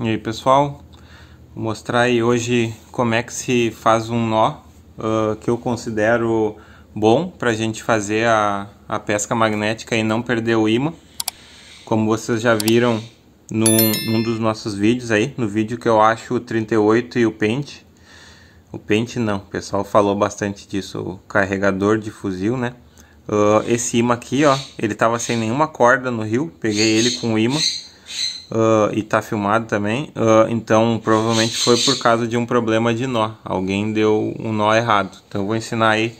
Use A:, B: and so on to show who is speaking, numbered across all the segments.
A: E aí pessoal, vou mostrar aí hoje como é que se faz um nó uh, que eu considero bom para a gente fazer a, a pesca magnética e não perder o imã. Como vocês já viram num, num dos nossos vídeos aí, no vídeo que eu acho o 38 e o pente. O pente não, o pessoal falou bastante disso, o carregador de fuzil, né? Uh, esse imã aqui, ó, ele tava sem nenhuma corda no rio, peguei ele com o imã uh, e está filmado também. Uh, então, provavelmente foi por causa de um problema de nó. Alguém deu um nó errado. Então, eu vou ensinar aí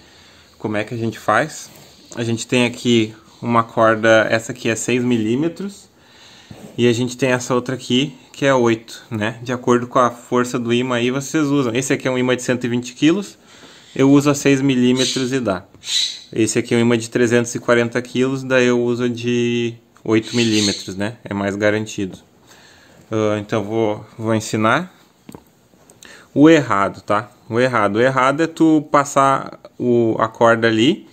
A: como é que a gente faz. A gente tem aqui uma corda, essa aqui é 6 milímetros. E a gente tem essa outra aqui, que é 8, né? De acordo com a força do imã aí, vocês usam. Esse aqui é um imã de 120 quilos. Eu uso a 6 milímetros e dá. Esse aqui é um imã de 340 quilos, daí eu uso de 8 milímetros, né? É mais garantido. Uh, então vou, vou ensinar o errado, tá? O errado. O errado é tu passar o, a corda ali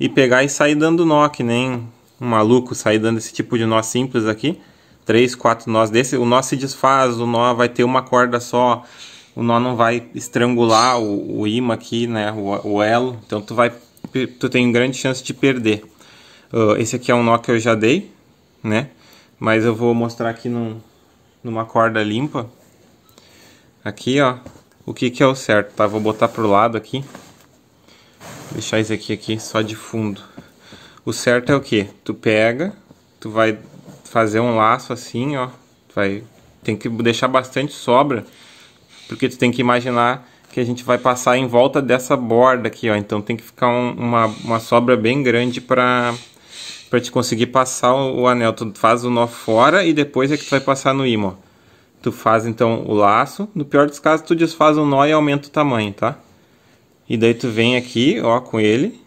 A: e pegar e sair dando nó, que nem um maluco sair dando esse tipo de nó simples aqui. Três, quatro nós desse. O nó se desfaz, o nó vai ter uma corda só. O nó não vai estrangular o, o imã aqui, né? O, o elo. Então tu vai, tu tem grande chance de perder. Uh, esse aqui é um nó que eu já dei né? Mas eu vou mostrar aqui num, numa corda limpa. Aqui, ó. O que que é o certo, tá? Vou botar pro lado aqui. Deixar isso aqui, aqui só de fundo. O certo é o que? Tu pega, tu vai fazer um laço assim, ó. Vai, tem que deixar bastante sobra, porque tu tem que imaginar que a gente vai passar em volta dessa borda aqui, ó. Então tem que ficar um, uma, uma sobra bem grande para para te conseguir passar o, anel. Tu faz o nó fora e depois é que tu vai passar no imã. Tu faz então o laço. No pior dos casos, tu desfaz o nó e aumenta o tamanho, tá? E daí tu vem aqui, ó, com ele.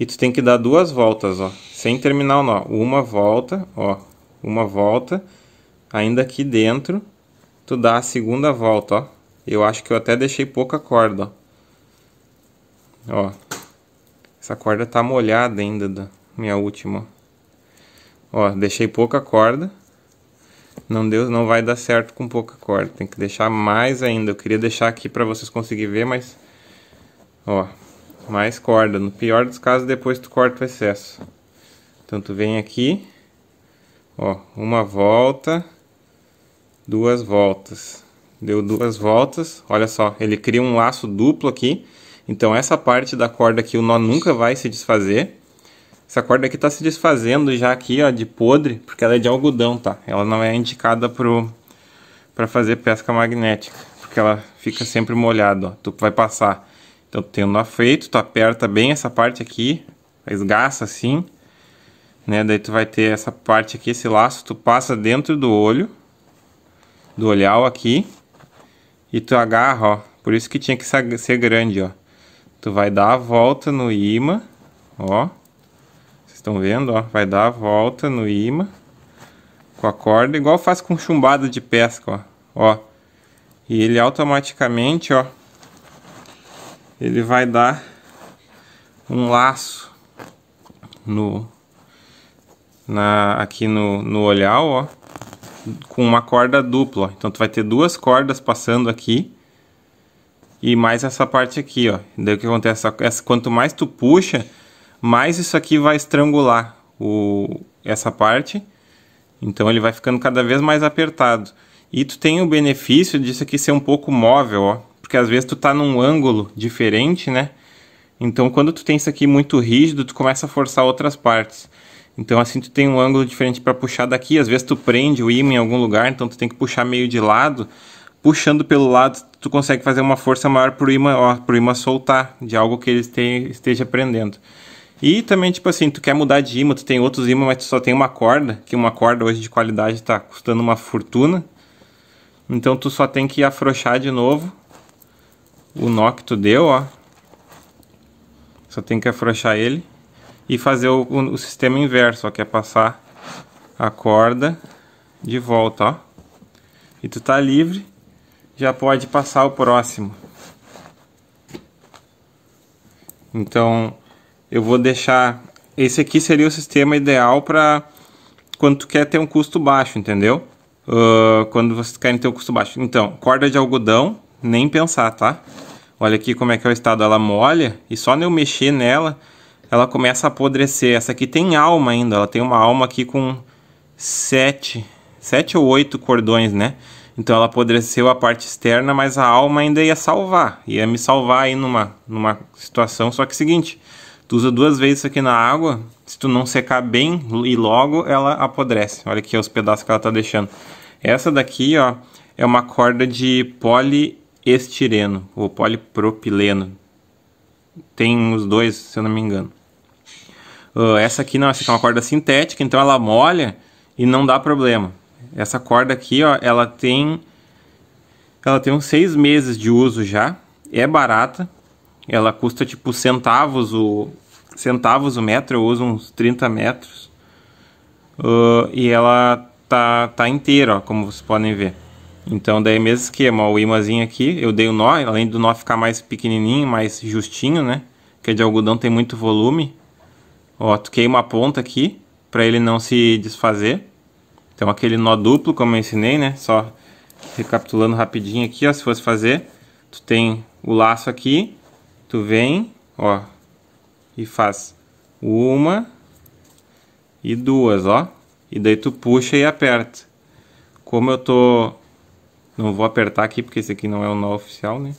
A: E tu tem que dar duas voltas, ó, sem terminar o nó. Uma volta, ó, uma volta. Ainda aqui dentro, tu dá a segunda volta, ó. Eu acho que eu até deixei pouca corda, ó. Ó, essa corda tá molhada ainda, minha última. Ó, deixei pouca corda. Não deu, não vai dar certo com pouca corda. Tem que deixar mais ainda. Eu queria deixar aqui para vocês conseguirem ver, mas ó, mais corda. No pior dos casos, depois tu corta o excesso. Então tu vem aqui, ó, uma volta, duas voltas. Deu duas voltas, olha só, ele cria um laço duplo aqui. Então essa parte da corda aqui o nó nunca vai se desfazer. Essa corda aqui está se desfazendo já aqui, ó, de podre, porque ela é de algodão, tá? Ela não é indicada pro para fazer pesca magnética, porque ela fica sempre molhada, ó. Tu vai passar. Então, tem um tu aperta bem essa parte aqui, esgaça assim, né? Daí tu vai ter essa parte aqui, esse laço, tu passa dentro do olho, do olhal aqui, e tu agarra, ó. Por isso que tinha que ser grande, ó. Tu vai dar a volta no imã, ó vocês estão vendo, ó, vai dar a volta no imã com a corda, igual faz com chumbada de pesca, ó. ó. E ele automaticamente, ó, ele vai dar um laço no na aqui no, no olhar, ó, com uma corda dupla. Ó. Então tu vai ter duas cordas passando aqui e mais essa parte aqui, ó. Daí o que acontece? Essa, quanto mais tu puxa, mais isso aqui vai estrangular o, essa parte. Então ele vai ficando cada vez mais apertado. E tu tem o benefício disso aqui ser um pouco móvel, ó, porque às vezes tu tá num ângulo diferente, né? Então quando tu tem isso aqui muito rígido, tu começa a forçar outras partes. Então assim tu tem um ângulo diferente para puxar daqui, às vezes tu prende o ímã em algum lugar, então tu tem que puxar meio de lado. Puxando pelo lado, tu consegue fazer uma força maior pro ímã, ó, pro ímã soltar de algo que ele esteja prendendo. E também, tipo assim, tu quer mudar de imã, tu tem outros imãs, mas tu só tem uma corda, que uma corda hoje de qualidade está custando uma fortuna. Então tu só tem que afrouxar de novo o nó que tu deu, ó. Só tem que afrouxar ele e fazer o, o, o sistema inverso, ó, que é passar a corda de volta, ó. E tu tá livre, já pode passar o próximo. Então, eu vou deixar esse aqui seria o sistema ideal para quando tu quer ter um custo baixo, entendeu? Uh, quando você quer ter um custo baixo. Então, corda de algodão, nem pensar, tá? Olha aqui como é que é o estado. Ela molha e só eu mexer nela, ela começa a apodrecer. Essa aqui tem alma ainda. Ela tem uma alma aqui com sete, sete ou oito cordões, né? Então ela apodreceu a parte externa, mas a alma ainda ia salvar. Ia me salvar aí numa, numa situação. Só que é seguinte, Tu usa duas vezes isso aqui na água, se tu não secar bem e logo ela apodrece. Olha aqui os pedaços que ela tá deixando. Essa daqui, ó, é uma corda de poliestireno ou polipropileno. Tem os dois, se eu não me engano. Uh, essa aqui não, essa aqui é uma corda sintética, então ela molha e não dá problema. Essa corda aqui, ó, ela tem ela tem uns seis meses de uso já. É barata, ela custa tipo centavos o, centavos o metro, eu uso uns 30 metros. Uh, e ela tá, tá inteira, ó, como vocês podem ver. Então daí mesmo esquema, o imãzinho aqui, eu dei o um nó, além do nó ficar mais pequenininho, mais justinho, né? Que é de algodão tem muito volume. Ó, toquei uma ponta aqui, para ele não se desfazer. Então aquele nó duplo, como eu ensinei, né? Só recapitulando rapidinho aqui, ó, se fosse fazer, tu tem o laço aqui, tu vem, ó, e faz uma e duas, ó. E daí tu puxa e aperta. Como eu tô não vou apertar aqui porque esse aqui não é o nó oficial, né?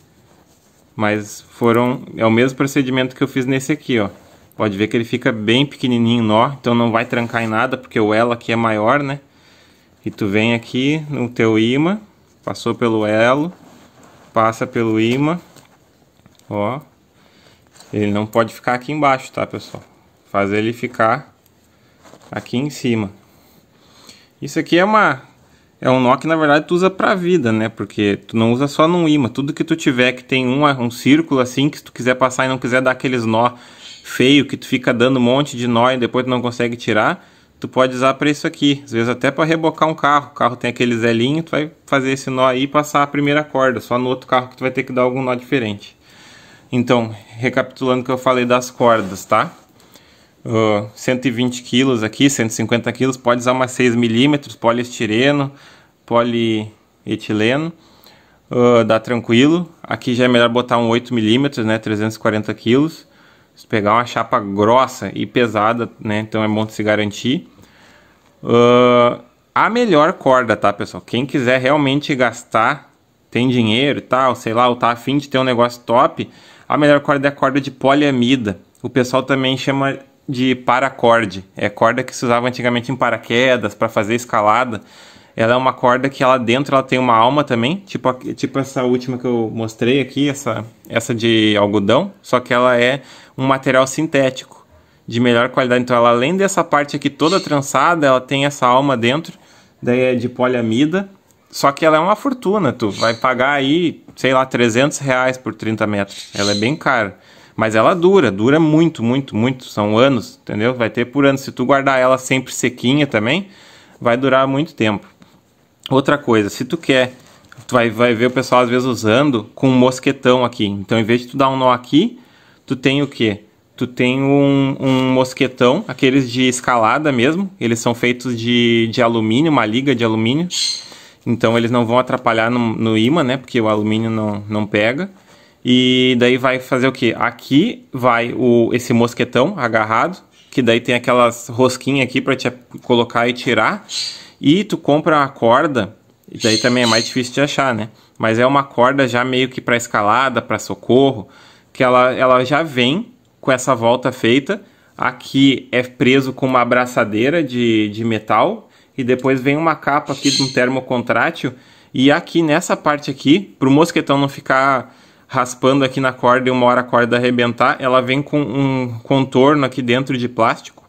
A: Mas foram é o mesmo procedimento que eu fiz nesse aqui, ó. Pode ver que ele fica bem pequenininho nó, então não vai trancar em nada porque o elo aqui é maior, né? E tu vem aqui no teu imã, passou pelo elo, passa pelo imã, ó, ele não pode ficar aqui embaixo, tá, pessoal? Fazer ele ficar aqui em cima. Isso aqui é uma é um nó que na verdade tu usa para vida, né? Porque tu não usa só num imã. Tudo que tu tiver que tem um, um círculo assim, que se tu quiser passar e não quiser dar aqueles nó feio que tu fica dando um monte de nó e depois tu não consegue tirar, tu pode usar para isso aqui. Às vezes até para rebocar um carro. O carro tem aquele zelinho, tu vai fazer esse nó aí e passar a primeira corda. Só no outro carro que tu vai ter que dar algum nó diferente. Então, recapitulando o que eu falei das cordas, tá? Uh, 120 quilos aqui, 150 quilos, pode usar uma 6 milímetros, poliestireno, polietileno, uh, dá tranquilo. Aqui já é melhor botar um 8 milímetros, né, 340 quilos. Se pegar uma chapa grossa e pesada, né, então é bom se garantir. Uh, a melhor corda, tá, pessoal? Quem quiser realmente gastar, tem dinheiro e tal, sei lá, ou tá afim de ter um negócio top a melhor corda é a corda de poliamida. O pessoal também chama de paracorde. É corda que se usava antigamente em paraquedas para fazer escalada. Ela é uma corda que ela dentro ela tem uma alma também, tipo, tipo essa última que eu mostrei aqui, essa, essa de algodão, só que ela é um material sintético de melhor qualidade. Então ela além dessa parte aqui toda trançada, ela tem essa alma dentro, daí é de poliamida só que ela é uma fortuna, tu vai pagar aí, sei lá, 300 reais por 30 metros. Ela é bem cara. Mas ela dura, dura muito, muito, muito. São anos, entendeu? Vai ter por ano. Se tu guardar ela sempre sequinha também, vai durar muito tempo. Outra coisa, se tu quer, tu vai, vai ver o pessoal às vezes usando com um mosquetão aqui. Então, em vez de tu dar um nó aqui, tu tem o quê? Tu tem um, um mosquetão, aqueles de escalada mesmo. Eles são feitos de, de alumínio, uma liga de alumínio. Então eles não vão atrapalhar no, no imã, né? Porque o alumínio não, não pega. E daí vai fazer o quê? Aqui vai o, esse mosquetão agarrado, que daí tem aquelas rosquinhas aqui para te colocar e tirar. E tu compra a corda, e daí também é mais difícil de achar, né? Mas é uma corda já meio que para escalada, para socorro, que ela, ela já vem com essa volta feita. Aqui é preso com uma abraçadeira de, de metal e depois vem uma capa aqui de um termocontrátil. E aqui nessa parte aqui, para o mosquetão não ficar raspando aqui na corda e uma hora a corda arrebentar, ela vem com um contorno aqui dentro de plástico.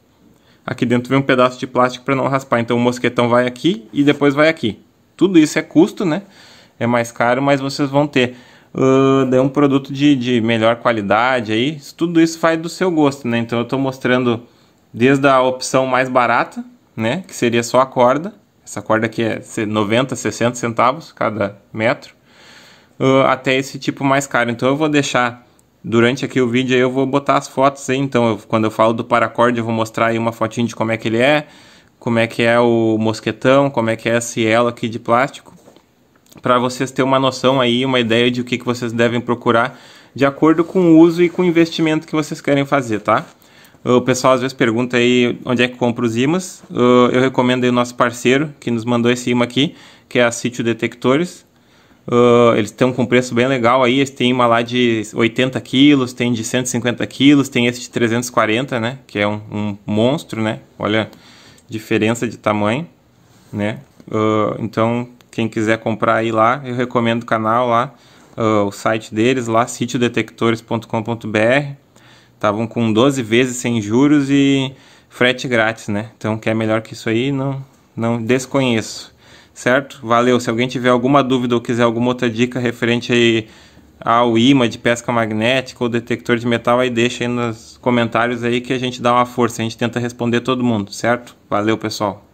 A: Aqui dentro vem um pedaço de plástico para não raspar. Então o mosquetão vai aqui e depois vai aqui. Tudo isso é custo, né? É mais caro, mas vocês vão ter uh, um produto de, de melhor qualidade aí. Tudo isso faz do seu gosto, né? Então eu estou mostrando desde a opção mais barata né? Que seria só a corda. Essa corda aqui é 90, 60 centavos cada metro. Uh, até esse tipo mais caro. Então eu vou deixar durante aqui o vídeo aí eu vou botar as fotos aí. Então eu, quando eu falo do paracorde eu vou mostrar aí uma fotinha de como é que ele é, como é que é o mosquetão, como é que é esse elo aqui de plástico, para vocês terem uma noção aí, uma ideia de o que, que vocês devem procurar de acordo com o uso e com o investimento que vocês querem fazer, tá? O pessoal às vezes pergunta aí onde é que compra os ímãs. Eu recomendo aí o nosso parceiro que nos mandou esse imã aqui, que é a Sítio Detectores. eles estão com um preço bem legal aí. Eles têm imã lá de 80 quilos, tem de 150 quilos, tem esse de 340, né? Que é um, um monstro, né? Olha a diferença de tamanho, né? então, quem quiser comprar aí lá, eu recomendo o canal lá, o site deles lá, sitiodetectores.com.br estavam com 12 vezes sem juros e frete grátis, né? Então, que é melhor que isso aí, não, não desconheço. Certo? Valeu. Se alguém tiver alguma dúvida ou quiser alguma outra dica referente aí ao imã de pesca magnética ou detector de metal, aí deixa aí nos comentários aí que a gente dá uma força, a gente tenta responder todo mundo, certo? Valeu, pessoal.